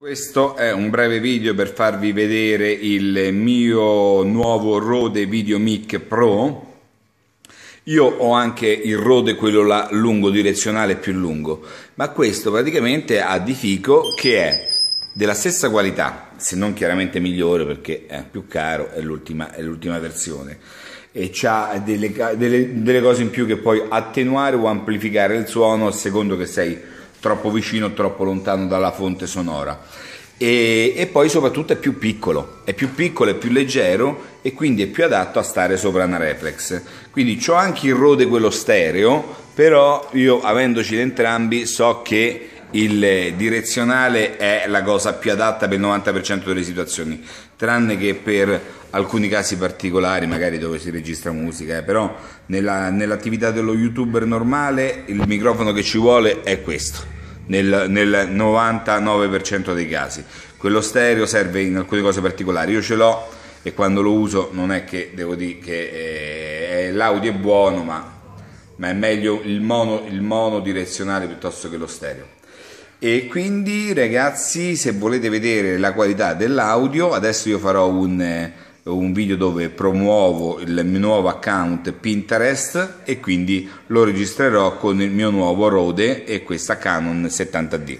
Questo è un breve video per farvi vedere il mio nuovo Rode VideoMic Pro. Io ho anche il Rode, quello là lungo direzionale più lungo, ma questo praticamente ha di fico che è della stessa qualità, se non chiaramente migliore perché è più caro, è l'ultima versione e ha delle, delle, delle cose in più che puoi attenuare o amplificare il suono a secondo che sei troppo vicino, troppo lontano dalla fonte sonora. E, e, poi soprattutto è più piccolo, è più piccolo, è più leggero e quindi è più adatto a stare sopra una reflex. Quindi ho anche il Rode quello stereo, però io avendoci entrambi so che il direzionale è la cosa più adatta per il 90% delle situazioni, tranne che per alcuni casi particolari, magari dove si registra musica, eh. però nella, nell'attività dello youtuber normale il microfono che ci vuole è questo, nel, nel 99% dei casi. Quello stereo serve in alcune cose particolari, io ce l'ho e quando lo uso non è che devo dire che eh, l'audio è buono, ma ma è meglio il mono, il mono direzionale piuttosto che lo stereo. E quindi ragazzi, se volete vedere la qualità dell'audio, adesso io farò un, un video dove promuovo il mio nuovo account Pinterest e quindi lo registrerò con il mio nuovo Rode e questa Canon 70D.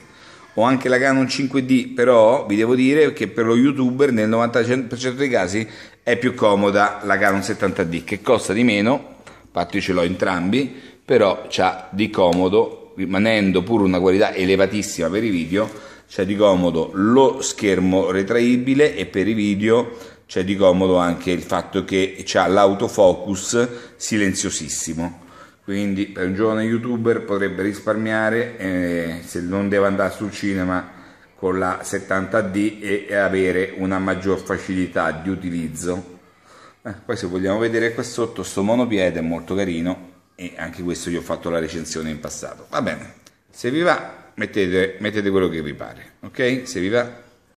Ho anche la Canon 5D, però vi devo dire che per lo youtuber nel 90% dei casi è più comoda la Canon 70D che costa di meno Infatti ce l'ho entrambi, però c'ha di comodo, rimanendo pure una qualità elevatissima per i video, c'è di comodo lo schermo retraibile e per i video c'è di comodo anche il fatto che c'ha l'autofocus silenziosissimo quindi per un giovane youtuber potrebbe risparmiare eh, se non deve andare sul cinema con la 70D e avere una maggior facilità di utilizzo eh, poi se vogliamo vedere qua sotto, sto monopiede è molto carino e anche questo gli ho fatto la recensione in passato. Va bene, se vi va mettete, mettete quello che vi pare, ok? Se vi va